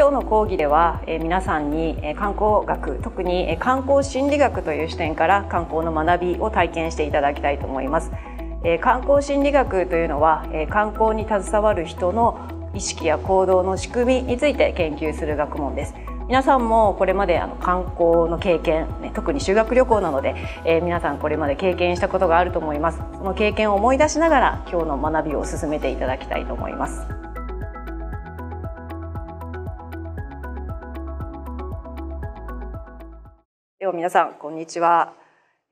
今日の講義では、え皆さんに、え観光学特に、え観光心理学という視点から観光の学びを体験していただきたいと思います、え観光心理学というのは、え観光に携わる人の意識や行動の仕組みについて研究する学問です皆さんもこれまであの観光の経験、ね、特に修学旅行なので、えー、皆さんこれまで経験したことがあると思いますその経験を思い出しながら今日の学びを進めていただきたいと思いますよう皆さん、こんにちは。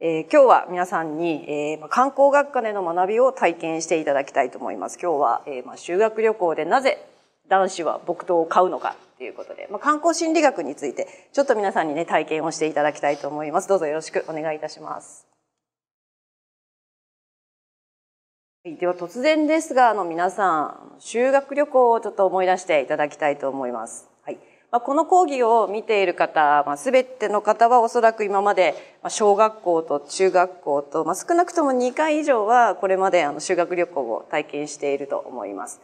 えー、今日は皆さんに、えー、観光学科での学びを体験していただきたいと思います。今日は、えー、まあ、修学旅行でなぜ男子は木刀を買うのかということで、まあ、観光心理学について、ちょっと皆さんにね、体験をしていただきたいと思います。どうぞよろしくお願いいたします。では突然ですが、あの皆さん、修学旅行をちょっと思い出していただきたいと思います。まあ、この講義を見ている方、まあ、全ての方はおそらく今まで小学校と中学校と、まあ、少なくとも2回以上はこれまであの修学旅行を体験していると思います。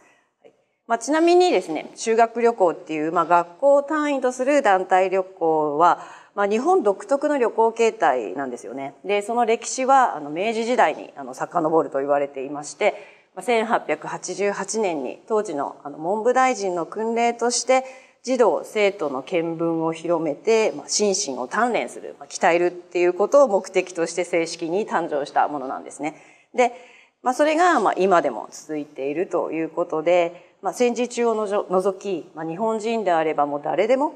まあ、ちなみにですね、修学旅行っていう、まあ、学校単位とする団体旅行は、まあ、日本独特の旅行形態なんですよね。で、その歴史は、あの、明治時代に、あの、遡ると言われていまして、1888年に当時のあの文部大臣の訓令として児童、生徒の見聞を広めて、まあ、心身を鍛錬する、まあ、鍛えるっていうことを目的として正式に誕生したものなんですね。で、まあ、それが、まあ、今でも続いているということで、まあ、戦時中を除き、まあ、日本人であればもう誰でも、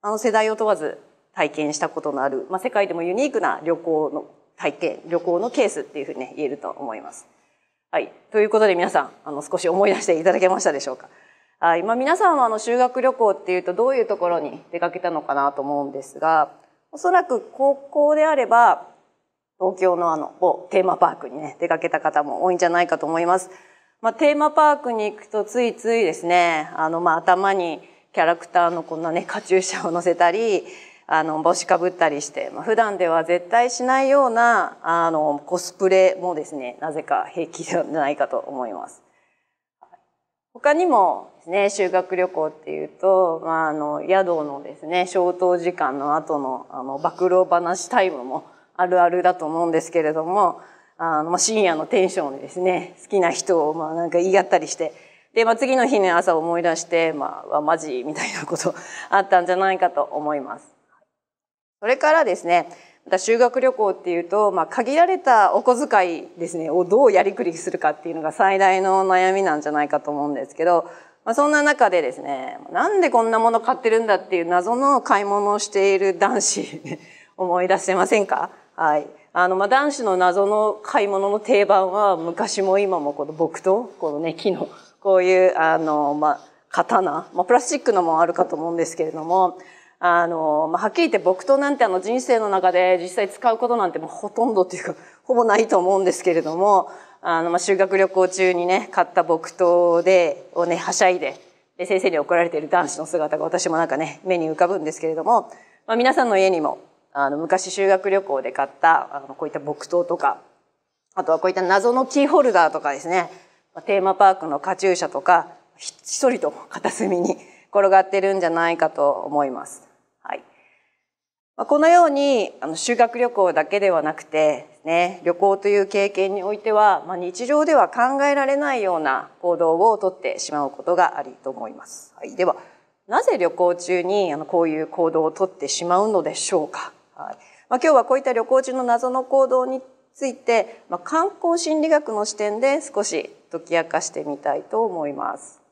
あの世代を問わず体験したことのある、まあ、世界でもユニークな旅行の体験、旅行のケースっていうふうに、ね、言えると思います。はい。ということで皆さん、あの、少し思い出していただけましたでしょうか。はい、まあ、皆さんはあの修学旅行っていうとどういうところに出かけたのかなと思うんですが、おそらく高校であれば、東京のあの某テーマパークにね、出かけた方も多いんじゃないかと思います。まあ、テーマパークに行くとついついですね、あの、まあ、頭にキャラクターのこんなね、カチューシャを乗せたり、あの、帽子かぶったりして、まあ、普段では絶対しないような、あの、コスプレもですね、なぜか平気じゃないかと思います。他にも、ですね、修学旅行っていうと、まあ、あの、宿のですね、消灯時間の後の、あの、暴露話タイムもあるあるだと思うんですけれども、あの、まあ、深夜のテンションでですね、好きな人を、まあ、なんか言い合ったりして、で、まあ、次の日の朝思い出して、まあ、マジみたいなことあったんじゃないかと思います。それからですね、また修学旅行っていうと、まあ、限られたお小遣いですね、をどうやりくりするかっていうのが最大の悩みなんじゃないかと思うんですけど、まあ、そんな中でですね、なんでこんなもの買ってるんだっていう謎の買い物をしている男子 思い出せませんかはい。あの、まあ、男子の謎の買い物の定番は、昔も今もこの木刀、このね、木の、こういう、あの、まあ、刀、まあ、プラスチックのもあるかと思うんですけれども、あの、まあ、はっきり言って木刀なんてあの人生の中で実際使うことなんてもうほとんどっていうか、ほぼないと思うんですけれども、あの、まあ、修学旅行中にね、買った木刀で、をね、はしゃいで、で、先生に怒られている男子の姿が私もなんかね、目に浮かぶんですけれども、まあ、皆さんの家にも、あの、昔修学旅行で買った、あの、こういった木刀とか、あとはこういった謎のキーホルダーとかですね、テーマパークのカチューシャとか、ひっそりと片隅に 転がってるんじゃないかと思います。はい。このように、あの、修学旅行だけではなくて、ね、旅行という経験においては、まあ、日常では考えられないような行動をとってしまうことがありと思います。はい、では、なぜ旅行中にあのこういう行動をとってしまうのでしょうか。はいまあ、今日はこういった旅行中の謎の行動について、まあ、観光心理学の視点で少し解き明かしてみたいと思います。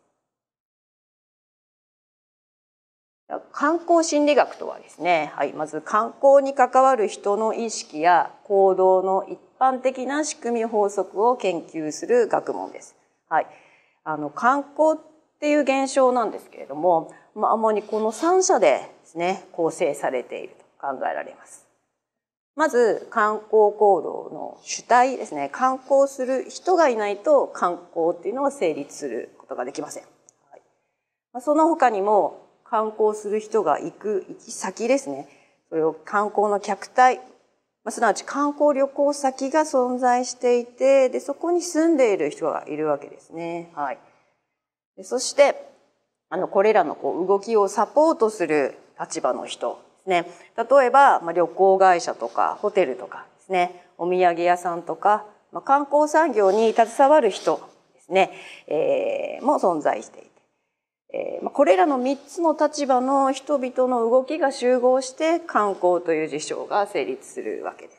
観光心理学とはですね、はい、まず観光に関わる人の意識や行動の一般的な仕組み法則を研究する学問です。はい、あの観光っていう現象なんですけれども、まあ、主にこの3者でですね、構成されていると考えられます。まず観光行動の主体ですね、観光する人がいないと観光っていうのは成立することができません。はい、その他にも観光する人が行く行き先ですね。それを観光の客体、まあ、すなわち観光旅行先が存在していて、で、そこに住んでいる人がいるわけですね。はい。でそして、あの、これらのこう動きをサポートする立場の人ですね。例えば、まあ、旅行会社とかホテルとかですね、お土産屋さんとか、まあ、観光産業に携わる人ですね、えー、も存在している。えこれらの3つの立場の人々の動きが集合して観光という事象が成立するわけです。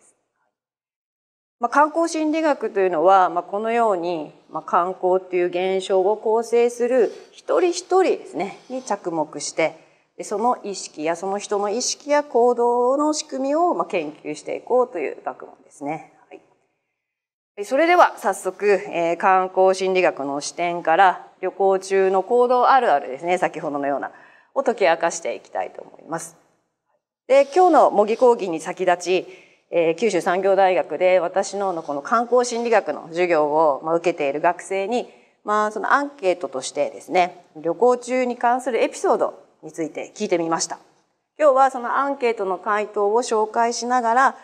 まあ、観光心理学というのは、まあ、このように、まあ、観光という現象を構成する一人一人ですね、に着目して、その意識やその人の意識や行動の仕組みを研究していこうという学問ですね。はい、それでは早速、えー、観光心理学の視点から旅行中の行動あるあるですね、先ほどのような、を解き明かしていきたいと思います。で、今日の模擬講義に先立ち、えー、九州産業大学で私のこの観光心理学の授業を、ま受けている学生に、まあ、そのアンケートとしてですね、旅行中に関するエピソードについて聞いてみました。今日はそのアンケートの回答を紹介しながら、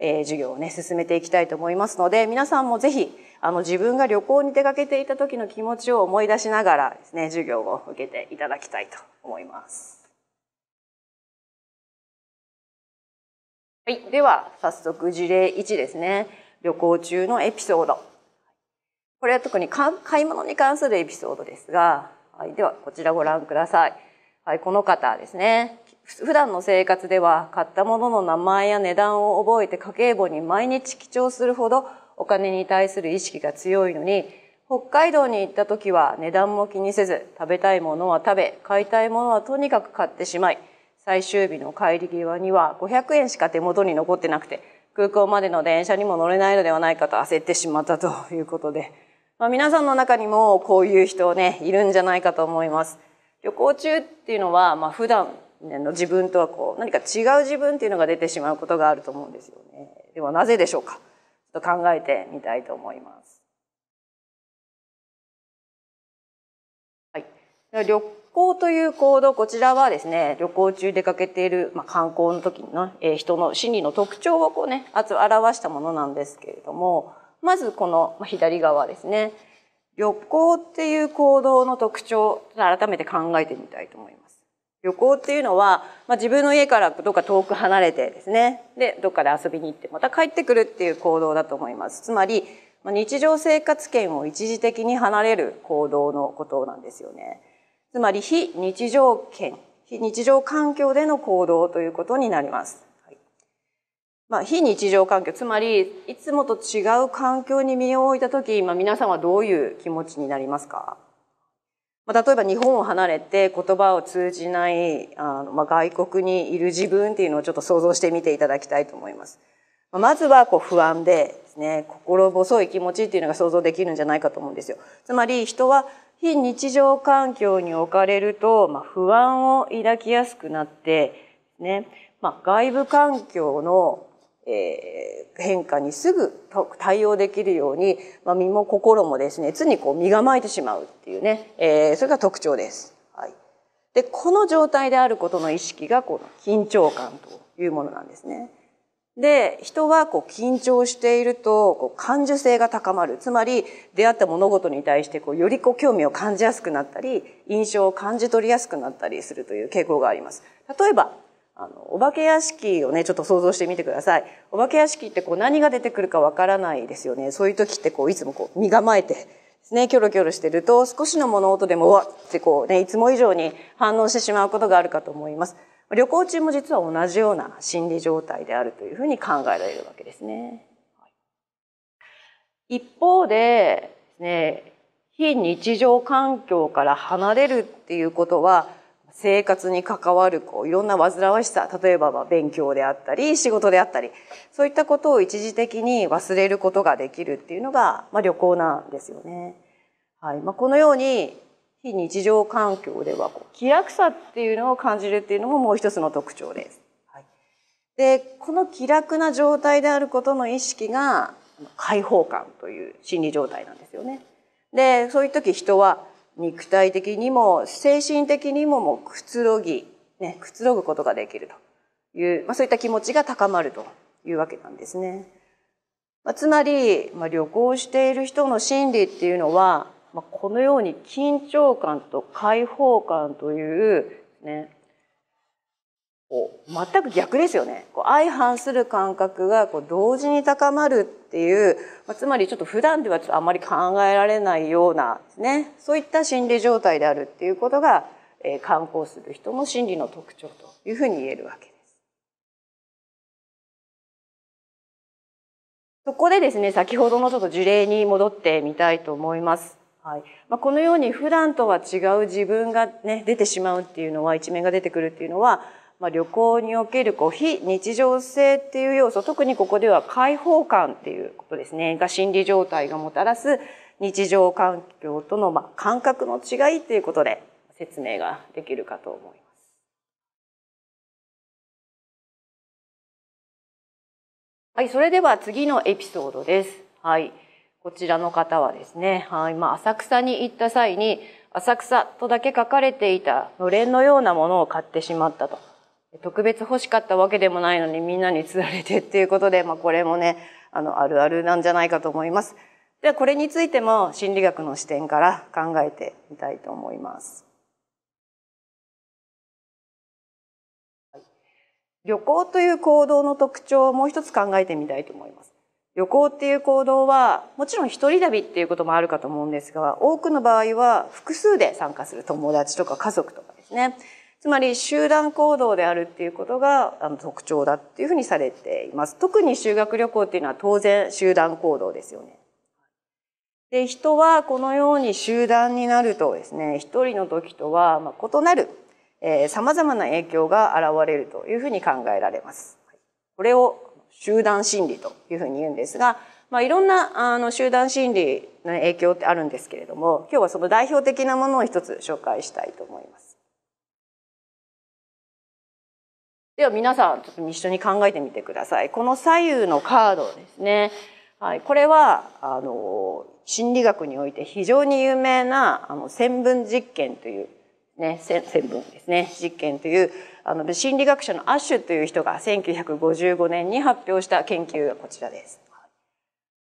えー、授業をね、進めていきたいと思いますので、皆さんもぜひ、あの自分が旅行に出かけていた時の気持ちを思い出しながらですね、授業を受けていただきたいと思います。はい、では早速事例1ですね。旅行中のエピソード。これは特に買い物に関するエピソードですが、はい、ではこちらご覧ください。はい、この方ですね。普段の生活では買ったものの名前や値段を覚えて家計簿に毎日記帳するほどお金に対する意識が強いのに北海道に行った時は値段も気にせず食べたいものは食べ買いたいものはとにかく買ってしまい最終日の帰り際には500円しか手元に残ってなくて空港までの電車にも乗れないのではないかと焦ってしまったということで、まあ、皆さんの中にもこういう人ねいるんじゃないかと思います。旅行中っていうのは、まあ、普段の自分とはこう何か違う自分っていうのが出てしまうことがあると思うんですよね。ではなぜでしょうかっと考えてみたいと思います。はい、旅行という行動、こちらはですね、旅行中出かけている、まあ、観光の時の、えー、人の心理の特徴をこうね、表したものなんですけれども、まずこの左側ですね。旅行っていう行動の特徴、改めて考えてみたいと思います。旅行っていうのは、まあ、自分の家からどっか遠く離れてですねでどっかで遊びに行ってまた帰ってくるっていう行動だと思いますつまり、まあ、日常生活圏を一時的に離れる行動のことなんですよねつまり非日常圏非日常環境での行動ということになります、はい、まあ、非日常環境つまりいつもと違う環境に身を置いた時、まあ、皆さんはどういう気持ちになりますかまあ、例えば日本を離れて言葉を通じないあの、まあ、外国にいる自分っていうのをちょっと想像してみていただきたいと思います。まあ、まずはこう不安でですね、心細い気持ちっていうのが想像できるんじゃないかと思うんですよ。つまり人は非日常環境に置かれると、まあ、不安を抱きやすくなって、ね、まあ、外部環境のえー、変化にすぐ対応できるように、まあ、身も心もですね常にこう身構えてしまうっていうね、えー、それが特徴です。はい、でこの状態であることの意識がこの緊張感というものなんですね。で人はこう緊張しているとこう感受性が高まるつまり出会った物事に対してこうよりこう興味を感じやすくなったり印象を感じ取りやすくなったりするという傾向があります。例えばあの、お化け屋敷をね、ちょっと想像してみてください。お化け屋敷ってこう何が出てくるかわからないですよね。そういう時ってこういつもこう身構えてですね、キョロキョロしてると少しの物音でもわってこうね、いつも以上に反応してしまうことがあるかと思います。旅行中も実は同じような心理状態であるというふうに考えられるわけですね。一方で、ね、非日常環境から離れるっていうことは、生活に関わるこういろんな煩わしさ例えばまあ勉強であったり仕事であったりそういったことを一時的に忘れることができるっていうのが、まあ、旅行なんですよね。はいまあ、このように非日常環境ではこう気楽さっていうのを感じるっていうのももう一つの特徴です。はい、でこの気楽な状態であることの意識が解放感という心理状態なんですよね。でそういう時人は肉体的にも精神的にももうくつろぎ、ね、くつろぐことができるという、まあ、そういった気持ちが高まるというわけなんですね。まあ、つまり、まあ、旅行している人の心理っていうのは、まあ、このように緊張感と解放感という、ね、全く逆ですよねこう相反する感覚がこう同時に高まるっていう、まあ、つまりちょっと普段ではちょっとあまり考えられないようなねそういった心理状態であるっていうことが、えー、観光する人の心理の特徴というふうに言えるわけです。そこでですね先ほどのちょっと事例に戻ってみたいと思います。はいまあ、このように普段とは違う自分が、ね、出てしまうっていうのは一面が出てくるっていうのはまあ、旅行におけるこう非日常性っていう要素特にここでは開放感っていうことですねが心理状態がもたらす日常環境とのまあ感覚の違いということで説明ができるかと思います。はい、それでは次のエピソードです。はい、こちらの方はですね、はい、まあ、浅草に行った際に、浅草とだけ書かれていたのれんのようなものを買ってしまったと。特別欲しかったわけでもないのにみんなに釣られてっていうことで、まあ、これもね、あの、あるあるなんじゃないかと思います。では、これについても心理学の視点から考えてみたいと思います。旅行という行動の特徴をもう一つ考えてみたいと思います。旅行っていう行動は、もちろん一人旅っていうこともあるかと思うんですが、多くの場合は複数で参加する友達とか家族とかですね。つまり集団行動であるっていうことがあの特徴だっていうふうにされています。特に修学旅行っていうのは当然集団行動ですよね。で、人はこのように集団になるとですね、一人の時とは異なる、えー、様々な影響が現れるというふうに考えられます。これを集団心理というふうに言うんですが、まあ、いろんなあの集団心理の影響ってあるんですけれども、今日はその代表的なものを一つ紹介したいと思います。では皆さんちょっと一緒に考えてみてください。この左右のカードですね。はい、これはあの心理学において非常に有名なあの線分実験というね線分ですね実験というあの心理学者のアッシュという人が1955年に発表した研究がこちらです。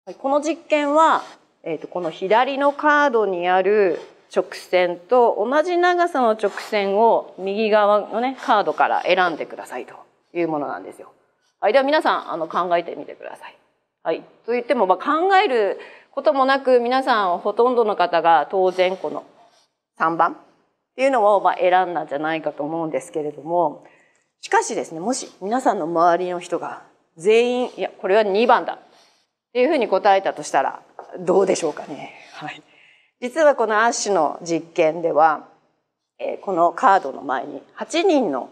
はい、この実験は、えーとこの左のカードにある直線と同じ長さの直線を右側のねカードから選んでくださいというものなんですよ。はい、では皆さんあの考えてみてください。はい、と言っても、まあ、考えることもなく皆さんほとんどの方が当然この3番っていうのをまあ選んだんじゃないかと思うんですけれどもしかしですねもし皆さんの周りの人が全員いやこれは2番だっていうふうに答えたとしたらどうでしょうかね。はい実はこのアッシュの実験では、このカードの前に8人の、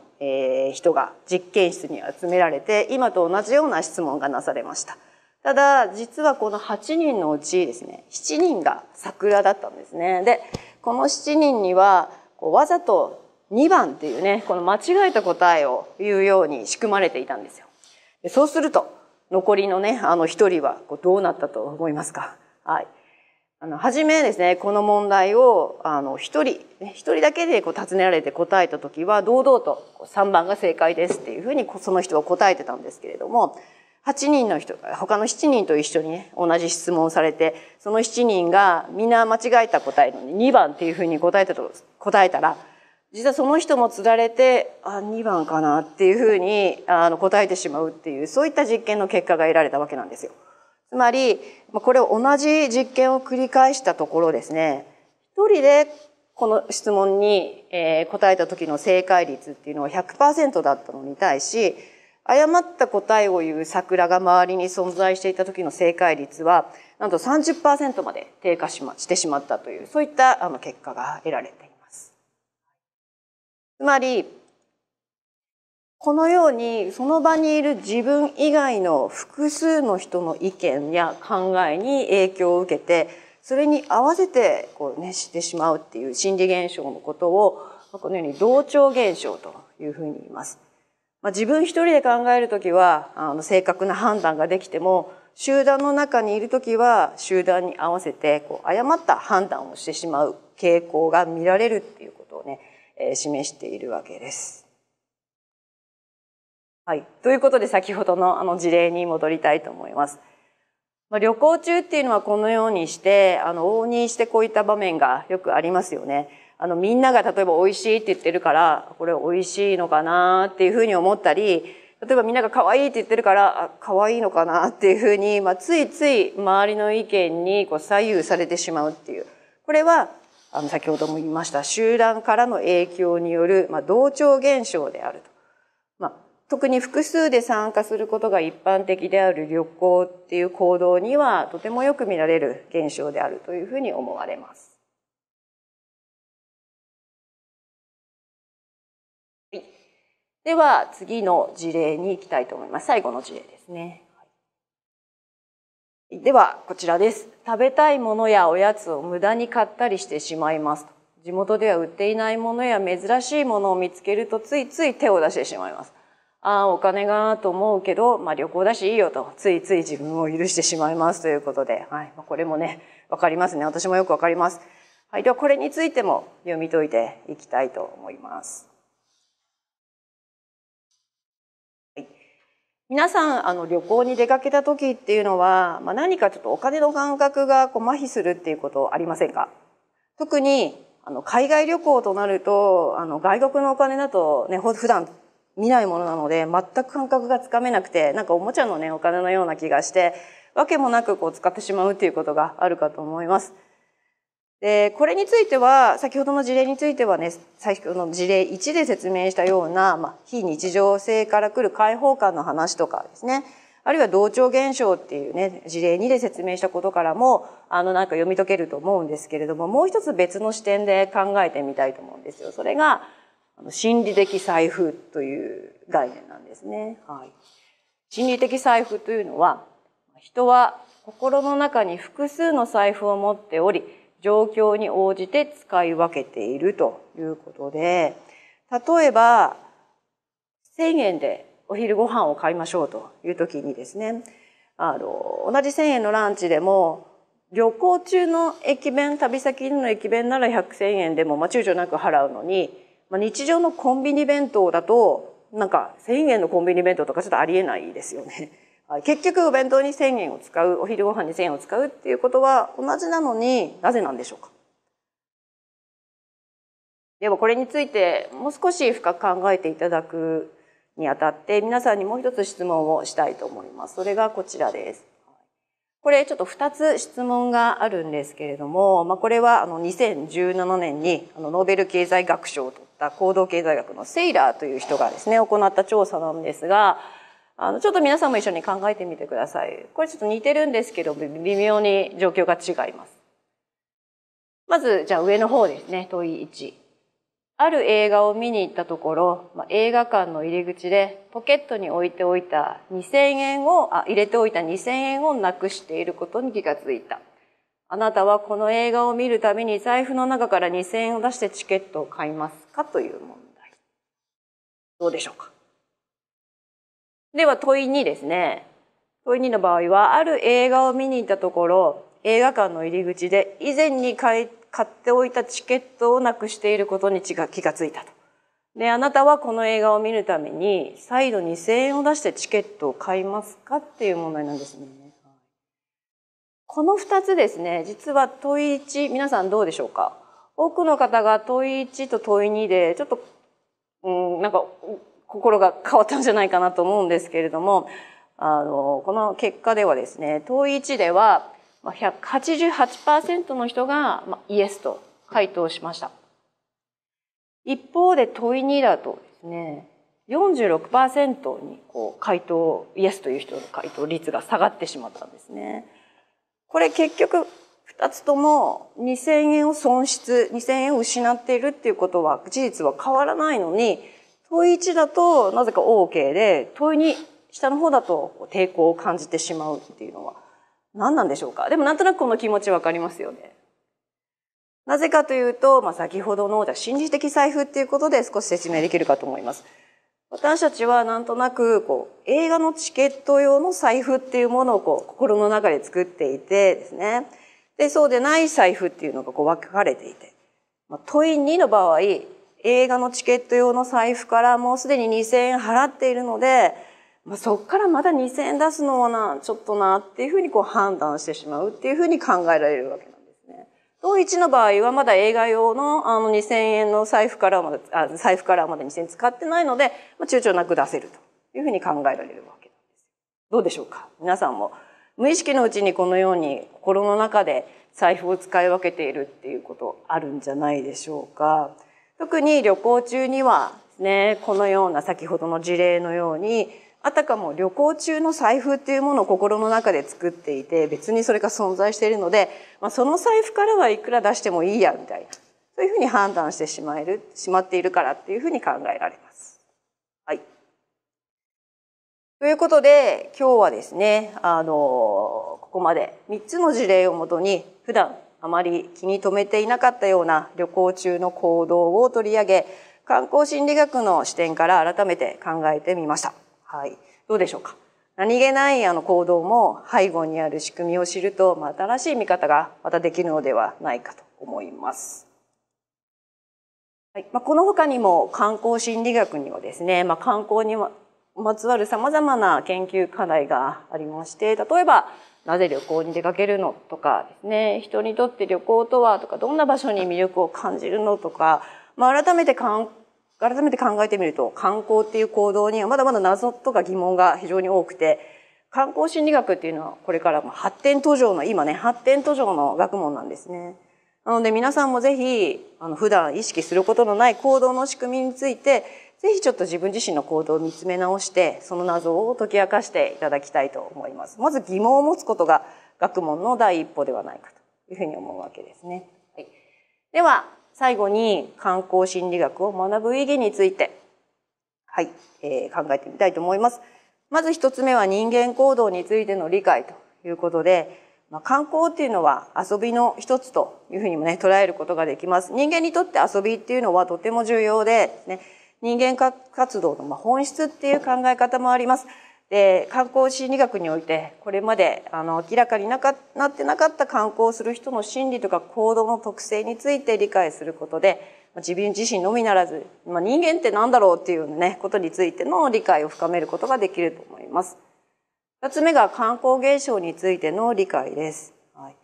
人が実験室に集められて今と同じような質問がなされました。ただ実はこの8人のうちですね7人が桜だったんですね。でこの7人にはわざと2番っていうねこの間違えた答えを言うように仕組まれていたんですよ。そうすると残りのねあの1人はどうなったと思いますかはいあの、初めですね、この問題を、あの、一人、一人だけでこう尋ねられて答えたときは、堂々と3番が正解ですっていうふうに、その人は答えてたんですけれども、8人の人、他の7人と一緒にね、同じ質問をされて、その7人がみんな間違えた答えの2番っていうふうに答えたと、答えたら、実はその人もつられて、あ、2番かなっていうふうに、あの、答えてしまうっていう、そういった実験の結果が得られたわけなんですよ。つまり、まあ、これを同じ実験を繰り返したところですね、一人でこの質問に、えー、答えた時の正解率っていうのは100%だったのに対し、誤った答えを言う桜が周りに存在していた時の正解率は、なんと30%まで低下し,、ま、してしまったという、そういったあの結果が得られています。つまり、このようにその場にいる自分以外の複数の人の意見や考えに影響を受けてそれに合わせてこう熱してしまうっていう心理現象のことをこのように同調現象というふうに言います。まあ、自分一人で考えるときはあの正確な判断ができても集団の中にいるときは集団に合わせてこう誤った判断をしてしまう傾向が見られるっていうことをね、えー、示しているわけです。はい。ということで先ほどのあの事例に戻りたいと思います。まあ、旅行中っていうのはこのようにして、あの、応仁してこういった場面がよくありますよね。あの、みんなが例えば美味しいって言ってるから、これ美味しいのかなっていうふうに思ったり、例えばみんなが可愛いって言ってるから、あ可愛いのかなっていうふうに、まあ、ついつい周りの意見にこう左右されてしまうっていう。これは、あの、先ほども言いました、集団からの影響による、まあ、同調現象であると。特に複数で参加することが一般的である旅行っていう行動にはとてもよく見られる現象であるというふうに思われます。では次の事例に行きたいと思います。最後の事例ですね。ではこちらです。食べたいものやおやつを無駄に買ったりしてしまいます。地元では売っていないものや珍しいものを見つけるとついつい手を出してしまいます。ああ、お金がと思うけど、まあ旅行だしいいよと、ついつい自分を許してしまいますということで、はい。これもね、わかりますね。私もよくわかります。はい。では、これについても読み解いていきたいと思います。はい、皆さん、あの、旅行に出かけた時っていうのは、まあ、何かちょっとお金の感覚がこう麻痺するっていうことありませんか特に、あの、海外旅行となると、あの、外国のお金だとね、普段見ないものなので、全く感覚がつかめなくて、なんかおもちゃのね、お金のような気がして、わけもなくこう使ってしまうっていうことがあるかと思います。で、これについては、先ほどの事例についてはね、最ほの事例1で説明したような、まあ、非日常性から来る解放感の話とかですね、あるいは同調現象っていうね、事例2で説明したことからも、あのなんか読み解けると思うんですけれども、もう一つ別の視点で考えてみたいと思うんですよ。それが、あの心理的財布という概念なんですね。はい、心理的財布というのは、人は心の中に複数の財布を持っており、状況に応じて使い分けているということで、例えば、1000円でお昼ご飯を買いましょうという時にですね、あの、同じ1000円のランチでも、旅行中の駅弁、旅先の駅弁なら100、0 0 0円でも、まあ、躊躇なく払うのに、まあ、日常のコンビニ弁当だと、なんか1000円のコンビニ弁当とかちょっとありえないですよね。結局お弁当に1000円を使う、お昼ご飯に1000円を使うっていうことは同じなのになぜなんでしょうかでもこれについてもう少し深く考えていただくにあたって皆さんにもう一つ質問をしたいと思います。それがこちらです。これちょっと2つ質問があるんですけれども、まあ、これはあの2017年にあのノーベル経済学賞を取った行動経済学のセイラーという人がですね、行った調査なんですが、あの、ちょっと皆さんも一緒に考えてみてください。これちょっと似てるんですけど、微妙に状況が違います。まず、じゃあ上の方ですね、問い1。ある映画を見に行ったところ、まあ、映画館の入り口でポケットに置いておいた2000円を、あ、入れておいた2000円をなくしていることに気がついた。あなたはこの映画を見るために財布の中から2000円を出してチケットを買いますかという問題。どうでしょうかでは問い2ですね。問い2の場合は、ある映画を見に行ったところ、映画館の入り口で以前に買い買っておいたチケットをなくしていることに気が気がついたと。で、あなたはこの映画を見るために再度2000円を出してチケットを買いますかっていう問題なんですね。この2つですね、実は問い1、皆さんどうでしょうか多くの方が問い1と問い2で、ちょっと、うん、なんか、心が変わったんじゃないかなと思うんですけれども、あの、この結果ではですね、問い1では、188%の人がイエスと回答しました。一方で問い2だとですね、46%にこう回答、イエスという人の回答率が下がってしまったんですね。これ結局2つとも2000円を損失、2000円を失っているっていうことは、事実は変わらないのに、問い1だとなぜか OK で、問い2、下の方だと抵抗を感じてしまうっていうのは何なんでしょうかでもなんとなくこの気持ちわかりますよね。なぜかというと、まあ、先ほどのじゃ心理的財布っていうことで少し説明できるかと思います。私たちはなんとなくこう映画のチケット用の財布っていうものをこう心の中で作っていてですねでそうでない財布っていうのがこう分かれていて、まあ、問い2の場合映画のチケット用の財布からもうすでに2,000円払っているので、まあ、そこからまだ2,000円出すのはなちょっとなっていうふうにこう判断してしまうっていうふうに考えられるわけです。同一の場合はまだ映画用のあの2000円の財布からま財布からまだ2000円使ってないので、まあ、躊躇なく出せるというふうに考えられるわけです。どうでしょうか皆さんも無意識のうちにこのように心の中で財布を使い分けているっていうことあるんじゃないでしょうか。特に旅行中にはね、このような先ほどの事例のようにあたかも旅行中の財布っていうものを心の中で作っていて別にそれが存在しているので、まあ、その財布からはいくら出してもいいやみたいなそういうふうに判断してしまえるしまっているからっていうふうに考えられます。はい、ということで今日はですねあのここまで3つの事例をもとに普段あまり気に留めていなかったような旅行中の行動を取り上げ観光心理学の視点から改めて考えてみました。はい。どうでしょうか。何気ないあの行動も背後にある仕組みを知ると、まあ、新しい見方がまたできるのではないかと思います。はいまあ、この他にも観光心理学にはですね、まあ、観光にまつわる様々な研究課題がありまして、例えば、なぜ旅行に出かけるのとかですね、人にとって旅行とはとか、どんな場所に魅力を感じるのとか、まあ、改めて観改めて考えてみると、観光っていう行動にはまだまだ謎とか疑問が非常に多くて、観光心理学っていうのはこれからも発展途上の、今ね、発展途上の学問なんですね。なので皆さんもぜひ、あの、普段意識することのない行動の仕組みについて、ぜひちょっと自分自身の行動を見つめ直して、その謎を解き明かしていただきたいと思います。まず疑問を持つことが学問の第一歩ではないかというふうに思うわけですね。はい、では、最後に観光心理学を学ぶ意義について、はい、えー、考えてみたいと思います。まず一つ目は人間行動についての理解ということで、まあ、観光っていうのは遊びの一つというふうにもね、捉えることができます。人間にとって遊びっていうのはとても重要で、ね、人間活動の本質っていう考え方もあります。で観光心理学においてこれまであの明らかになかなってなかった観光する人の心理とか行動の特性について理解することで自分自身のみならず、まあ、人間って何だろうっていうねことについての理解を深めることができると思います。二つ目が観光現象についての理解です。はい、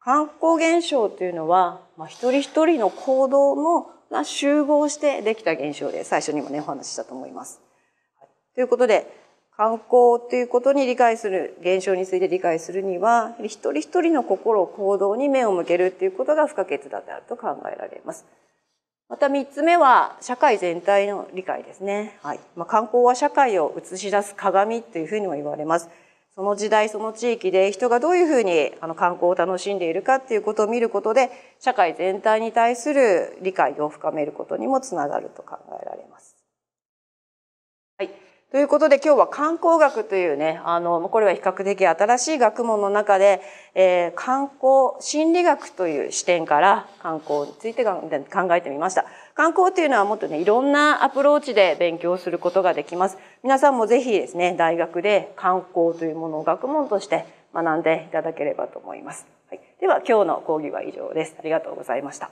観光現象というのは、まあ、一人一人の行動のが集合してできた現象で最初にもねお話ししたと思います。はい、ということで反抗ということに理解する、現象について理解するには、一人一人の心、を行動に目を向けるということが不可欠だであると考えられます。また3つ目は、社会全体の理解ですね。はい。まあ、観光は社会を映し出す鏡というふうにも言われます。その時代、その地域で人がどういうふうにあの観光を楽しんでいるかっていうことを見ることで、社会全体に対する理解を深めることにもつながると考えられます。ということで今日は観光学というね、あの、これは比較的新しい学問の中で、えー、観光心理学という視点から観光について考えてみました。観光というのはもっとね、いろんなアプローチで勉強することができます。皆さんもぜひですね、大学で観光というものを学問として学んでいただければと思います。はい、では今日の講義は以上です。ありがとうございました。